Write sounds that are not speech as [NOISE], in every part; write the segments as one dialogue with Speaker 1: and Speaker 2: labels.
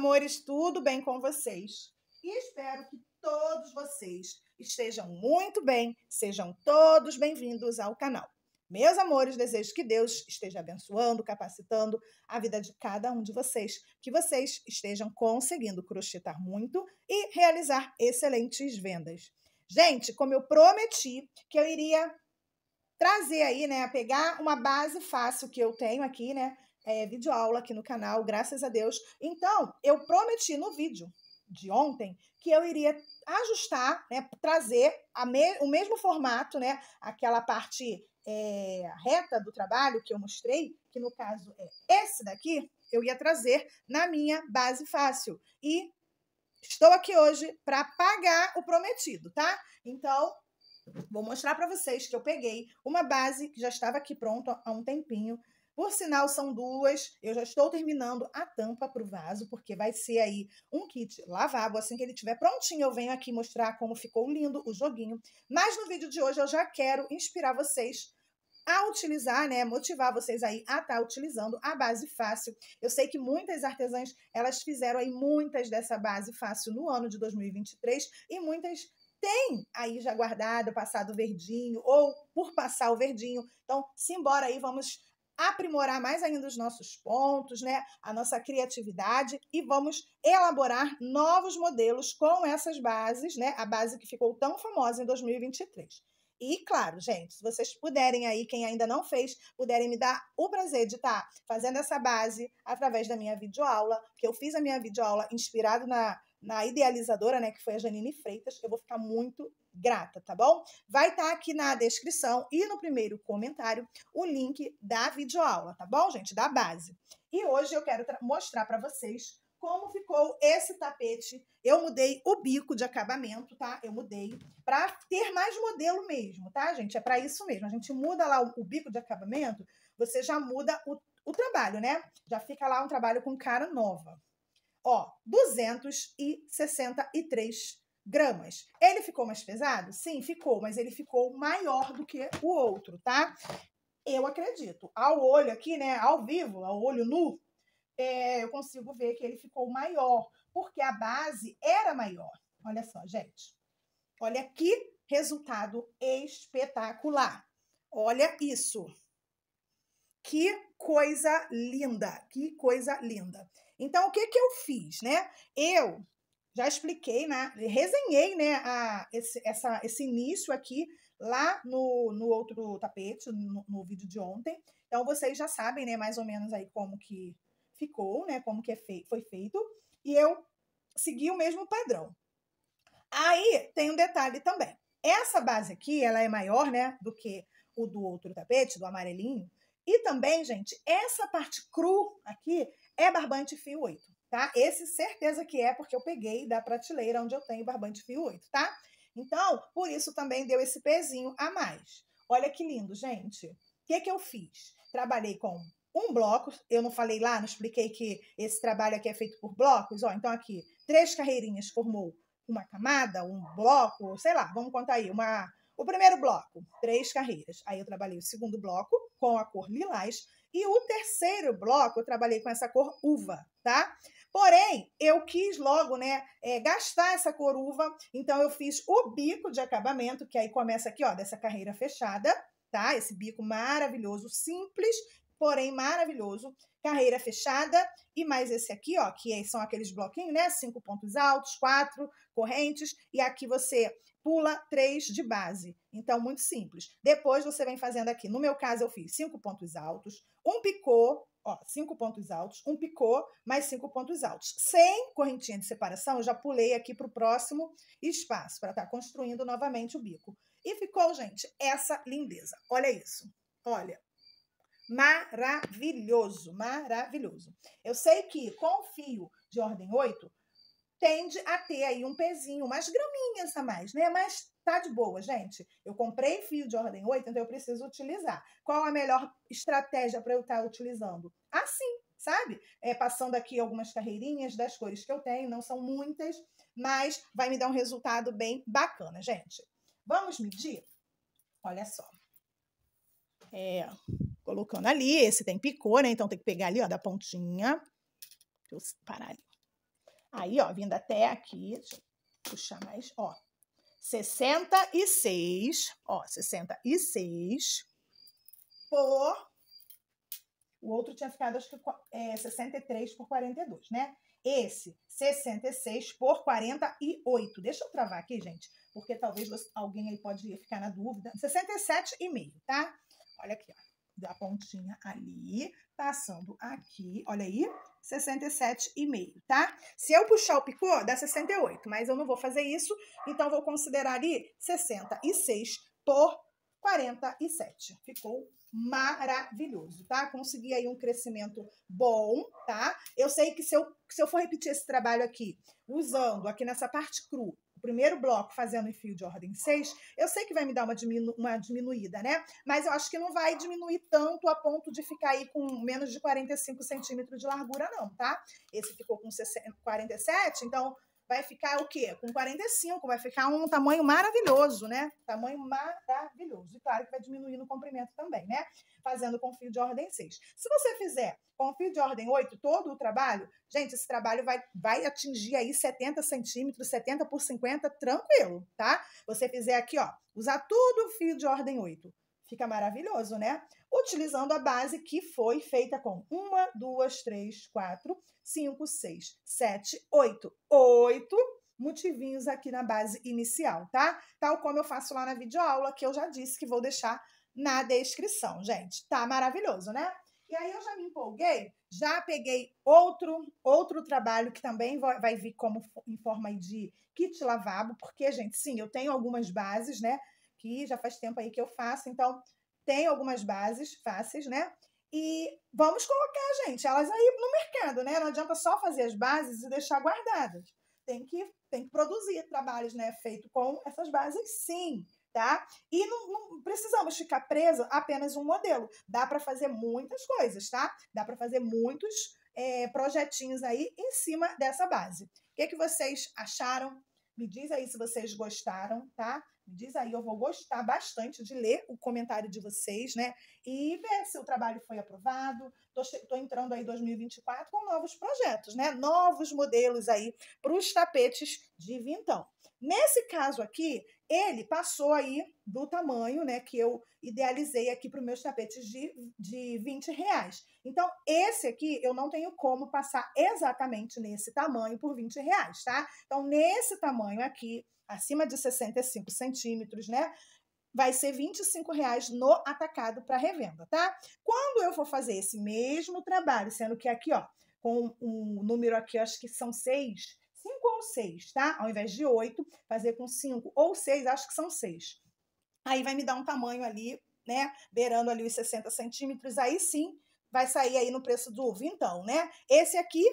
Speaker 1: amores, tudo bem com vocês? E espero que todos vocês estejam muito bem, sejam todos bem-vindos ao canal. Meus amores, desejo que Deus esteja abençoando, capacitando a vida de cada um de vocês, que vocês estejam conseguindo crochetar muito e realizar excelentes vendas. Gente, como eu prometi que eu iria trazer aí, né, pegar uma base fácil que eu tenho aqui, né, é, videoaula aqui no canal, graças a Deus. Então, eu prometi no vídeo de ontem que eu iria ajustar, né, trazer me o mesmo formato, né, aquela parte é, reta do trabalho que eu mostrei, que no caso é esse daqui, eu ia trazer na minha base fácil. E estou aqui hoje para pagar o prometido, tá? Então, vou mostrar para vocês que eu peguei uma base que já estava aqui pronta há um tempinho por sinal, são duas. Eu já estou terminando a tampa para o vaso, porque vai ser aí um kit lavável Assim que ele estiver prontinho, eu venho aqui mostrar como ficou lindo o joguinho. Mas no vídeo de hoje eu já quero inspirar vocês a utilizar, né, motivar vocês aí a estar tá utilizando a base fácil. Eu sei que muitas artesãs, elas fizeram aí muitas dessa base fácil no ano de 2023 e muitas têm aí já guardado, passado verdinho ou por passar o verdinho. Então, simbora aí, vamos aprimorar mais ainda os nossos pontos, né, a nossa criatividade e vamos elaborar novos modelos com essas bases, né, a base que ficou tão famosa em 2023. E claro, gente, se vocês puderem aí, quem ainda não fez, puderem me dar o prazer de estar tá fazendo essa base através da minha videoaula, que eu fiz a minha videoaula inspirado na, na idealizadora, né, que foi a Janine Freitas, eu vou ficar muito grata, tá bom? Vai estar tá aqui na descrição e no primeiro comentário o link da videoaula, tá bom, gente? Da base. E hoje eu quero mostrar para vocês como ficou esse tapete. Eu mudei o bico de acabamento, tá? Eu mudei para ter mais modelo mesmo, tá, gente? É para isso mesmo. A gente muda lá o, o bico de acabamento, você já muda o, o trabalho, né? Já fica lá um trabalho com cara nova. Ó, 263 gramas. Ele ficou mais pesado? Sim, ficou, mas ele ficou maior do que o outro, tá? Eu acredito. Ao olho aqui, né, ao vivo, ao olho nu, é, eu consigo ver que ele ficou maior, porque a base era maior. Olha só, gente. Olha que resultado espetacular. Olha isso. Que coisa linda, que coisa linda. Então, o que, que eu fiz, né? Eu já expliquei, né? Resenhei, né? A, esse, essa, esse início aqui lá no, no outro tapete, no, no, vídeo de ontem. Então vocês já sabem, né? Mais ou menos aí como que ficou, né? Como que é fei foi feito. E eu segui o mesmo padrão. Aí tem um detalhe também. Essa base aqui, ela é maior, né? Do que o do outro tapete, do amarelinho. E também, gente, essa parte cru aqui é barbante fio 8 tá? Esse certeza que é porque eu peguei da prateleira onde eu tenho barbante fio 8, tá? Então, por isso também deu esse pezinho a mais. Olha que lindo, gente. O que, que eu fiz? Trabalhei com um bloco, eu não falei lá, não expliquei que esse trabalho aqui é feito por blocos, ó, então aqui, três carreirinhas formou uma camada, um bloco, sei lá, vamos contar aí, uma, o primeiro bloco, três carreiras, aí eu trabalhei o segundo bloco com a cor lilás e o terceiro bloco eu trabalhei com essa cor uva, tá? Porém, eu quis logo, né, é, gastar essa coruva, então eu fiz o bico de acabamento, que aí começa aqui, ó, dessa carreira fechada, tá? Esse bico maravilhoso, simples, porém maravilhoso. Carreira fechada e mais esse aqui, ó, que são aqueles bloquinhos, né? Cinco pontos altos, quatro correntes e aqui você pula três de base. Então, muito simples. Depois você vem fazendo aqui. No meu caso, eu fiz cinco pontos altos, um picô, ó, cinco pontos altos, um picô, mais cinco pontos altos. Sem correntinha de separação, eu já pulei aqui para o próximo espaço, para estar tá construindo novamente o bico. E ficou, gente, essa lindeza. Olha isso. Olha, Maravilhoso, maravilhoso. Eu sei que com o fio de ordem 8, tende a ter aí um pezinho, umas graminhas a mais, né? Mas tá de boa, gente. Eu comprei fio de ordem 8, então eu preciso utilizar. Qual a melhor estratégia para eu estar tá utilizando? Assim, sabe? É, passando aqui algumas carreirinhas das cores que eu tenho, não são muitas, mas vai me dar um resultado bem bacana, gente. Vamos medir? Olha só. É, colocando ali, esse tem picô, né? Então tem que pegar ali, ó, da pontinha. Deixa eu parar ali. Aí, ó, vindo até aqui, deixa eu puxar mais, ó. 66, ó, 66 por o outro tinha ficado, acho que é, 63 por 42, né? Esse, 66 por 48. Deixa eu travar aqui, gente, porque talvez você, alguém aí pode ficar na dúvida. 67,5, tá? Olha aqui, ó. Da pontinha ali, passando aqui, olha aí, 67,5, tá? Se eu puxar o picô, dá 68, mas eu não vou fazer isso, então vou considerar ali 66 por 47. Ficou maravilhoso, tá? Consegui aí um crescimento bom, tá? Eu sei que se eu, se eu for repetir esse trabalho aqui, usando aqui nessa parte crua primeiro bloco fazendo em fio de ordem 6, eu sei que vai me dar uma, diminu uma diminuída, né? Mas eu acho que não vai diminuir tanto a ponto de ficar aí com menos de 45 centímetros de largura, não, tá? Esse ficou com 47, então vai ficar o quê? Com 45, vai ficar um tamanho maravilhoso, né? Tamanho maravilhoso. E claro que vai diminuir no comprimento também, né? Fazendo com fio de ordem 6. Se você fizer com fio de ordem 8 todo o trabalho, gente, esse trabalho vai, vai atingir aí 70 centímetros, 70 por 50, tranquilo, tá? Você fizer aqui, ó, usar tudo o fio de ordem 8. Fica maravilhoso, né? Utilizando a base que foi feita com uma, duas, três, quatro, cinco, seis, sete, oito. Oito motivinhos aqui na base inicial, tá? Tal como eu faço lá na videoaula, que eu já disse que vou deixar na descrição, gente. Tá maravilhoso, né? E aí eu já me empolguei, já peguei outro outro trabalho que também vai vir como em forma de kit lavabo, porque gente, sim, eu tenho algumas bases, né? que já faz tempo aí que eu faço, então tem algumas bases fáceis, né? E vamos colocar, gente, elas aí no mercado, né? Não adianta só fazer as bases e deixar guardadas. Tem que, tem que produzir trabalhos, né? Feito com essas bases, sim, tá? E não, não precisamos ficar preso a apenas um modelo. Dá para fazer muitas coisas, tá? Dá para fazer muitos é, projetinhos aí em cima dessa base. O que, que vocês acharam? Me diz aí se vocês gostaram, tá? Me diz aí, eu vou gostar bastante de ler o comentário de vocês, né? E ver se o trabalho foi aprovado, estou entrando aí 2024 com novos projetos, né? Novos modelos aí para os tapetes de vintão. Nesse caso aqui, ele passou aí do tamanho né, que eu idealizei aqui para os meus tapetes de, de 20 reais. Então, esse aqui eu não tenho como passar exatamente nesse tamanho por 20 reais, tá? Então, nesse tamanho aqui, acima de 65 centímetros, né? vai ser 25 reais no atacado para revenda, tá? Quando eu for fazer esse mesmo trabalho, sendo que aqui, ó, com um número aqui, acho que são seis, cinco ou seis, tá? Ao invés de oito, fazer com cinco ou seis, acho que são seis. Aí vai me dar um tamanho ali, né? Beirando ali os 60 centímetros, aí sim vai sair aí no preço do vintão, né? Esse aqui,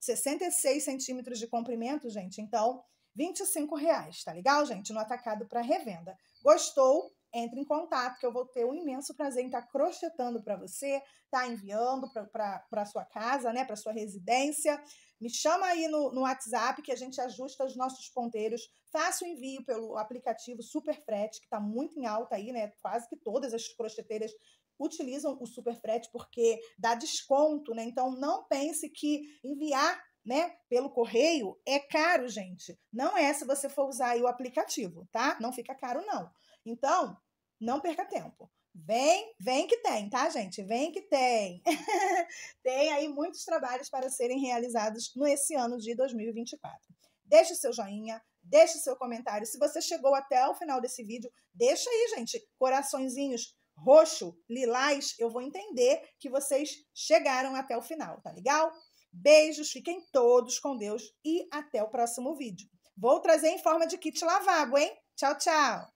Speaker 1: 66 centímetros de comprimento, gente, então 25 reais, tá legal, gente? No atacado para revenda. Gostou? Entre em contato, que eu vou ter um imenso prazer em estar tá crochetando para você, tá enviando para sua casa, né? Para sua residência. Me chama aí no, no WhatsApp que a gente ajusta os nossos ponteiros. Faça o envio pelo aplicativo Super Frete, que está muito em alta aí, né? Quase que todas as crocheteiras utilizam o super frete porque dá desconto, né? Então não pense que enviar né, pelo correio é caro, gente. Não é se você for usar o aplicativo, tá? Não fica caro, não. Então, não perca tempo. Vem, vem que tem, tá, gente? Vem que tem. [LAUGHS] tem aí muitos trabalhos para serem realizados nesse ano de 2024. Deixe o seu joinha, deixe o seu comentário. Se você chegou até o final desse vídeo, deixa aí, gente, coraçõezinhos roxo, lilás, eu vou entender que vocês chegaram até o final, tá legal? Beijos, fiquem todos com Deus e até o próximo vídeo. Vou trazer em forma de kit lavago, hein? Tchau, tchau!